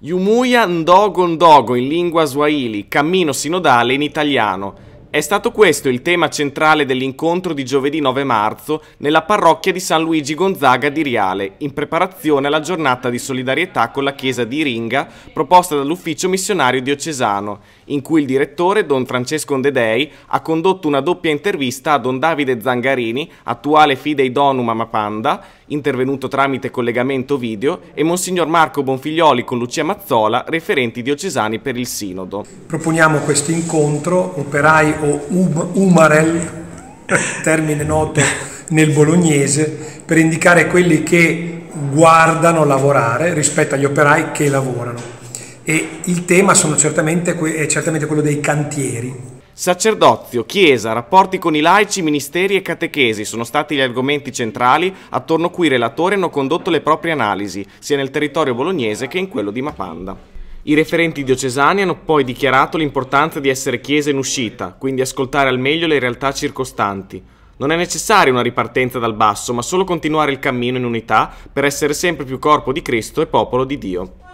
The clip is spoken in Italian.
Yumuya Ndogo Ndogo in lingua swahili, cammino sinodale in italiano, è stato questo il tema centrale dell'incontro di giovedì 9 marzo nella parrocchia di San Luigi Gonzaga di Riale, in preparazione alla giornata di solidarietà con la chiesa di Iringa proposta dall'ufficio missionario diocesano, in cui il direttore Don Francesco Ondedei ha condotto una doppia intervista a Don Davide Zangarini, attuale fidei donum Mapanda, intervenuto tramite collegamento video, e Monsignor Marco Bonfiglioli con Lucia Mazzola, referenti diocesani per il Sinodo. Proponiamo questo incontro, operai o um, umarel, termine noto nel bolognese, per indicare quelli che guardano lavorare rispetto agli operai che lavorano. E il tema certamente, è certamente quello dei cantieri. Sacerdozio, Chiesa, rapporti con i laici, ministeri e catechesi sono stati gli argomenti centrali attorno a cui i relatori hanno condotto le proprie analisi, sia nel territorio bolognese che in quello di Mapanda. I referenti diocesani hanno poi dichiarato l'importanza di essere chiesa in uscita, quindi ascoltare al meglio le realtà circostanti. Non è necessaria una ripartenza dal basso, ma solo continuare il cammino in unità per essere sempre più corpo di Cristo e popolo di Dio.